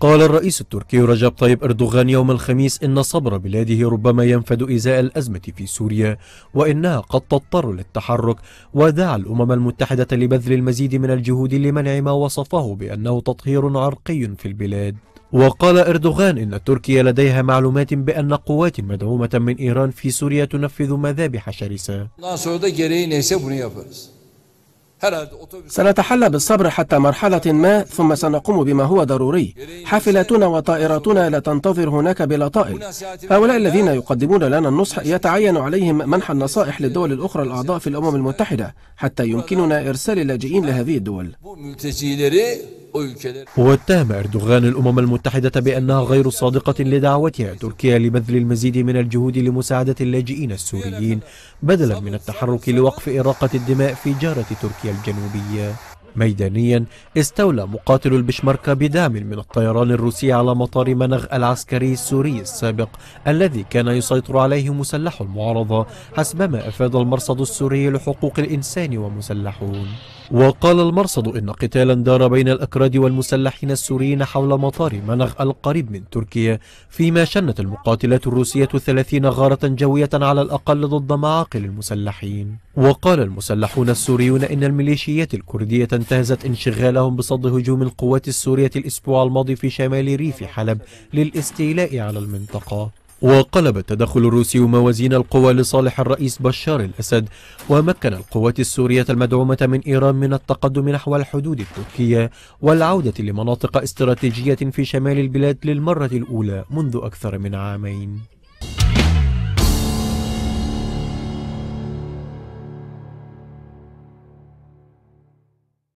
قال الرئيس التركي رجب طيب أردوغان يوم الخميس إن صبر بلاده ربما ينفد إزاء الأزمة في سوريا وإنها قد تضطر للتحرك ودعا الأمم المتحدة لبذل المزيد من الجهود لمنع ما وصفه بأنه تطهير عرقي في البلاد وقال إردوغان إن تركيا لديها معلومات بأن قوات مدعومة من إيران في سوريا تنفذ مذابح شرسة سنتحلى بالصبر حتى مرحلة ما ثم سنقوم بما هو ضروري حافلاتنا وطائراتنا لا تنتظر هناك بلا طائل هؤلاء الذين يقدمون لنا النصح يتعين عليهم منح النصائح للدول الأخرى الأعضاء في الأمم المتحدة حتى يمكننا إرسال اللاجئين لهذه الدول واتهم أردوغان الأمم المتحدة بأنها غير صادقة لدعوتها تركيا لبذل المزيد من الجهود لمساعدة اللاجئين السوريين بدلا من التحرك لوقف إراقة الدماء في جارة تركيا الجنوبية ميدانيا استولى مقاتل البشمركة بدعم من الطيران الروسي على مطار منغ العسكري السوري السابق الذي كان يسيطر عليه مسلح المعارضة حسبما أفاد المرصد السوري لحقوق الإنسان ومسلحون وقال المرصد إن قتالا دار بين الأكراد والمسلحين السوريين حول مطار منغ القريب من تركيا فيما شنت المقاتلات الروسية 30 غارة جوية على الأقل ضد معاقل المسلحين وقال المسلحون السوريون إن الميليشيات الكردية انتهزت انشغالهم بصد هجوم القوات السورية الأسبوع الماضي في شمال ريف حلب للاستيلاء على المنطقة وقلب التدخل الروسي موازين القوى لصالح الرئيس بشار الأسد ومكن القوات السورية المدعومة من إيران من التقدم نحو الحدود التركية والعودة لمناطق استراتيجية في شمال البلاد للمرة الأولى منذ أكثر من عامين